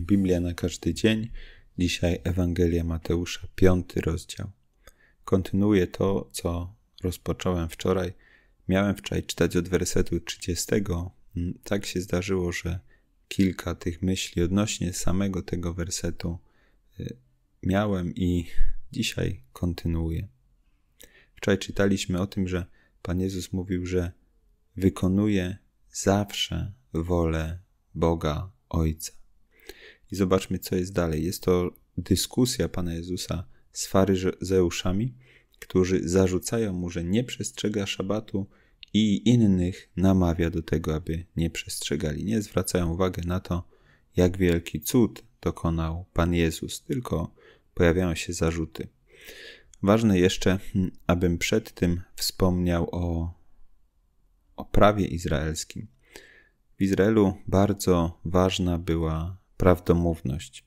Biblia na każdy dzień. Dzisiaj Ewangelia Mateusza, piąty rozdział. Kontynuuję to, co rozpocząłem wczoraj. Miałem wczoraj czytać od wersetu 30. Mm, tak się zdarzyło, że kilka tych myśli odnośnie samego tego wersetu y, miałem i dzisiaj kontynuuję. Wczoraj czytaliśmy o tym, że Pan Jezus mówił, że wykonuje zawsze wolę Boga Ojca i zobaczmy, co jest dalej. Jest to dyskusja Pana Jezusa z faryzeuszami, którzy zarzucają mu, że nie przestrzega szabatu i innych namawia do tego, aby nie przestrzegali. Nie zwracają uwagi na to, jak wielki cud dokonał Pan Jezus, tylko pojawiają się zarzuty. Ważne jeszcze, abym przed tym wspomniał o, o prawie izraelskim. W Izraelu bardzo ważna była prawdomówność.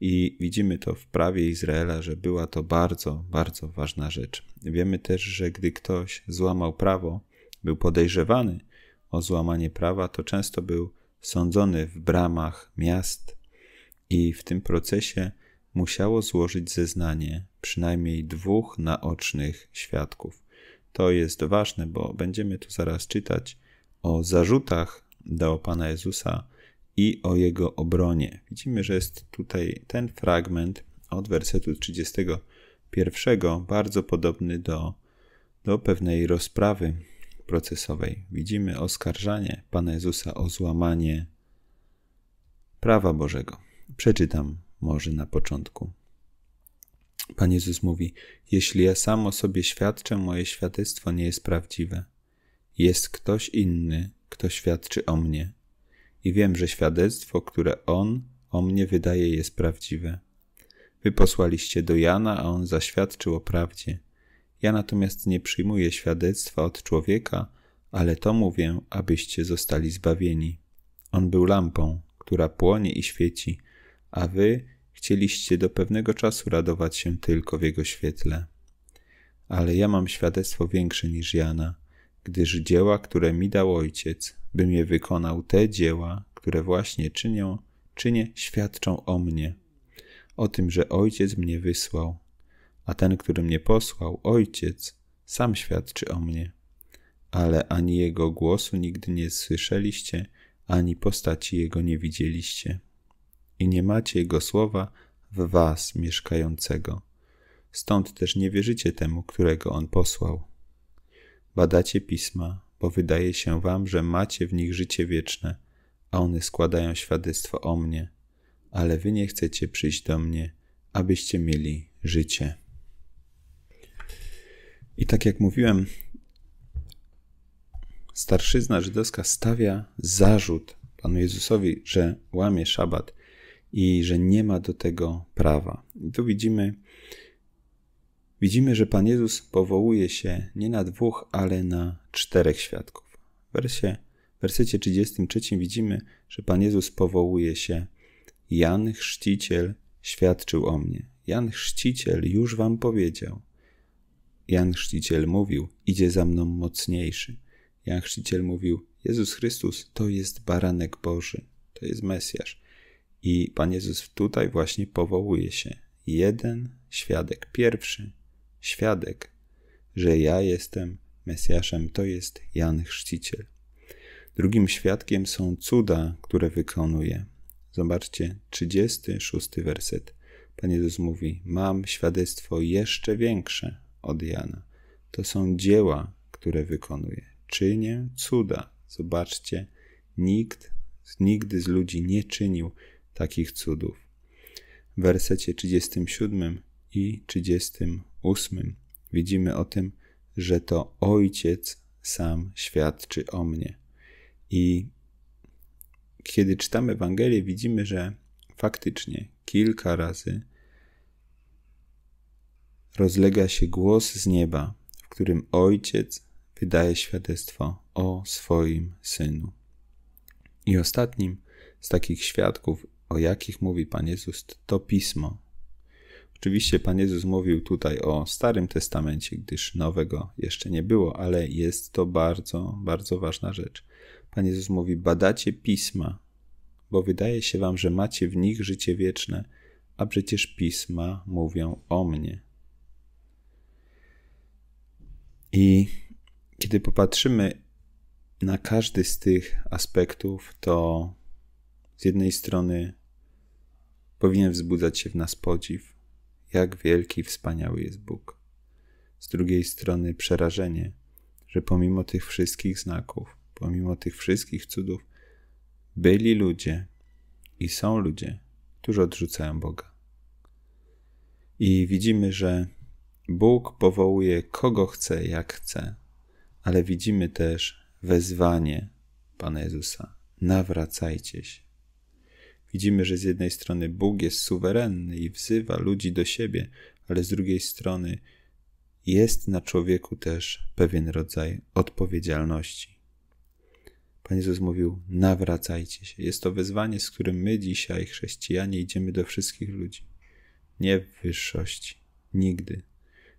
I widzimy to w prawie Izraela, że była to bardzo, bardzo ważna rzecz. Wiemy też, że gdy ktoś złamał prawo, był podejrzewany o złamanie prawa, to często był sądzony w bramach miast i w tym procesie musiało złożyć zeznanie przynajmniej dwóch naocznych świadków. To jest ważne, bo będziemy tu zaraz czytać o zarzutach do Pana Jezusa i o jego obronie. Widzimy, że jest tutaj ten fragment od wersetu 31 bardzo podobny do, do pewnej rozprawy procesowej. Widzimy oskarżanie Pana Jezusa o złamanie prawa Bożego. Przeczytam może na początku. Pan Jezus mówi: Jeśli ja sam o sobie świadczę, moje świadectwo nie jest prawdziwe. Jest ktoś inny, kto świadczy o mnie i wiem, że świadectwo, które on o mnie wydaje, jest prawdziwe. Wy posłaliście do Jana, a on zaświadczył o prawdzie. Ja natomiast nie przyjmuję świadectwa od człowieka, ale to mówię, abyście zostali zbawieni. On był lampą, która płonie i świeci, a wy chcieliście do pewnego czasu radować się tylko w jego świetle. Ale ja mam świadectwo większe niż Jana, gdyż dzieła, które mi dał ojciec, bym je wykonał, te dzieła, które właśnie czynią, czynię, świadczą o mnie, o tym, że Ojciec mnie wysłał, a ten, który mnie posłał, Ojciec, sam świadczy o mnie. Ale ani jego głosu nigdy nie słyszeliście, ani postaci jego nie widzieliście. I nie macie jego słowa w was mieszkającego. Stąd też nie wierzycie temu, którego on posłał. Badacie pisma, bo wydaje się wam, że macie w nich życie wieczne, a one składają świadectwo o mnie. Ale wy nie chcecie przyjść do mnie, abyście mieli życie. I tak jak mówiłem, starszyzna żydowska stawia zarzut Panu Jezusowi, że łamie szabat i że nie ma do tego prawa. I tu widzimy Widzimy, że Pan Jezus powołuje się nie na dwóch, ale na czterech świadków. W, wersie, w wersecie 33 widzimy, że Pan Jezus powołuje się Jan Chrzciciel świadczył o mnie. Jan Chrzciciel już wam powiedział. Jan Chrzciciel mówił, idzie za mną mocniejszy. Jan Chrzciciel mówił, Jezus Chrystus to jest baranek Boży, to jest Mesjasz. I Pan Jezus tutaj właśnie powołuje się. Jeden świadek pierwszy, świadek, że ja jestem Mesjaszem, to jest Jan Chrzciciel. Drugim świadkiem są cuda, które wykonuje. Zobaczcie, 36 werset. Pan Jezus mówi: Mam świadectwo jeszcze większe od Jana. To są dzieła, które wykonuje. Czynię cuda. Zobaczcie, nikt nigdy z ludzi nie czynił takich cudów. W wersecie 37 i 38 8 widzimy o tym, że to Ojciec sam świadczy o mnie. I kiedy czytamy Ewangelię, widzimy, że faktycznie kilka razy rozlega się głos z nieba, w którym Ojciec wydaje świadectwo o swoim synu. I ostatnim z takich świadków, o jakich mówi Pan Jezus, to pismo, Oczywiście Pan Jezus mówił tutaj o Starym Testamencie, gdyż nowego jeszcze nie było, ale jest to bardzo, bardzo ważna rzecz. Pan Jezus mówi: Badacie pisma, bo wydaje się Wam, że macie w nich życie wieczne, a przecież pisma mówią o mnie. I kiedy popatrzymy na każdy z tych aspektów, to z jednej strony powinien wzbudzać się w nas podziw, jak wielki, wspaniały jest Bóg. Z drugiej strony przerażenie, że pomimo tych wszystkich znaków, pomimo tych wszystkich cudów, byli ludzie i są ludzie, którzy odrzucają Boga. I widzimy, że Bóg powołuje kogo chce, jak chce, ale widzimy też wezwanie Pana Jezusa: nawracajcie się. Widzimy, że z jednej strony Bóg jest suwerenny i wzywa ludzi do siebie, ale z drugiej strony jest na człowieku też pewien rodzaj odpowiedzialności. Pan Jezus mówił: Nawracajcie się. Jest to wezwanie, z którym my dzisiaj, chrześcijanie, idziemy do wszystkich ludzi. Nie w wyższości, nigdy.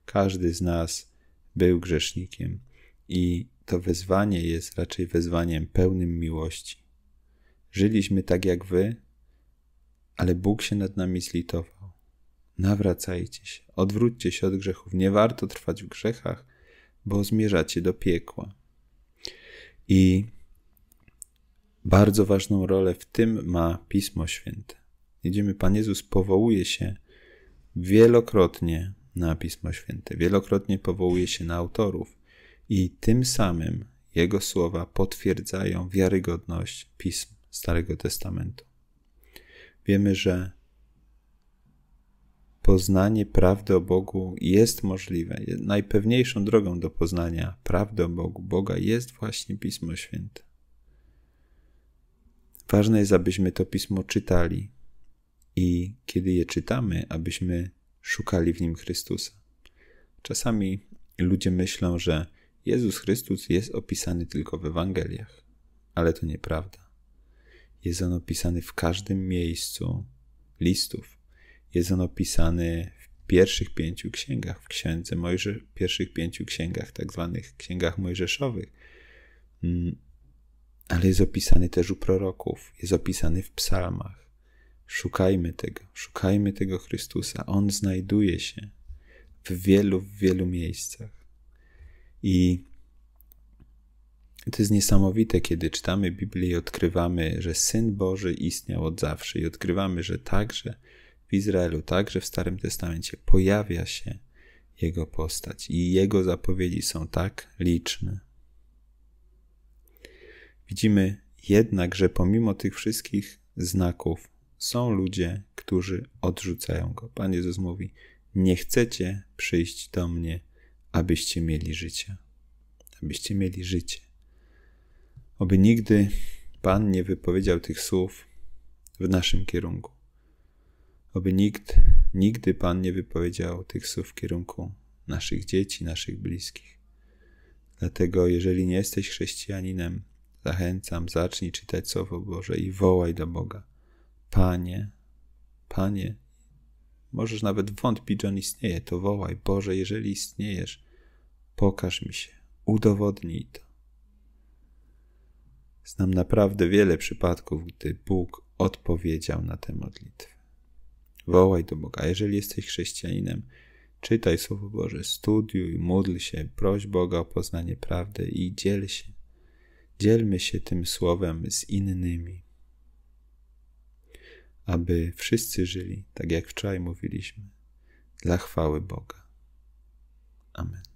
Każdy z nas był grzesznikiem i to wezwanie jest raczej wezwaniem pełnym miłości. Żyliśmy tak jak wy, ale Bóg się nad nami zlitował. Nawracajcie się, odwróćcie się od grzechów. Nie warto trwać w grzechach, bo zmierzacie do piekła. I bardzo ważną rolę w tym ma Pismo Święte. Widzimy, Pan Jezus powołuje się wielokrotnie na Pismo Święte, wielokrotnie powołuje się na autorów i tym samym Jego słowa potwierdzają wiarygodność Pism Starego Testamentu wiemy, że poznanie prawdy o Bogu jest możliwe. Najpewniejszą drogą do poznania prawdy o Bogu, Boga jest właśnie Pismo Święte. Ważne jest, abyśmy to pismo czytali i kiedy je czytamy, abyśmy szukali w nim Chrystusa. Czasami ludzie myślą, że Jezus Chrystus jest opisany tylko w Ewangeliach, ale to nieprawda. Jest on opisany w każdym miejscu listów. Jest on opisany w pierwszych pięciu księgach, w księdze Mojże, pierwszych pięciu księgach, tak zwanych księgach mojżeszowych. Mm. Ale jest opisany też u proroków, jest opisany w psalmach. Szukajmy tego, szukajmy tego Chrystusa. On znajduje się w wielu, w wielu miejscach. I to jest niesamowite, kiedy czytamy Biblię i odkrywamy, że Syn Boży istniał od zawsze i odkrywamy, że także w Izraelu, także w Starym Testamencie pojawia się Jego postać i Jego zapowiedzi są tak liczne. Widzimy jednak, że pomimo tych wszystkich znaków są ludzie, którzy odrzucają Go. Pan Jezus mówi, nie chcecie przyjść do mnie, abyście mieli życie. Abyście mieli życie. Oby nigdy Pan nie wypowiedział tych słów w naszym kierunku. Oby nikt, nigdy Pan nie wypowiedział tych słów w kierunku naszych dzieci, naszych bliskich. Dlatego, jeżeli nie jesteś chrześcijaninem, zachęcam, zacznij czytać Słowo Boże i wołaj do Boga. Panie, Panie, możesz nawet wątpić, że On istnieje, to wołaj. Boże, jeżeli istniejesz, pokaż mi się, udowodnij to. Znam naprawdę wiele przypadków, gdy Bóg odpowiedział na tę modlitwę. Wołaj do Boga, jeżeli jesteś chrześcijaninem, czytaj Słowo Boże, studiuj, módl się, proś Boga o poznanie prawdy i dziel się. Dzielmy się tym Słowem z innymi, aby wszyscy żyli, tak jak wczoraj mówiliśmy, dla chwały Boga. Amen.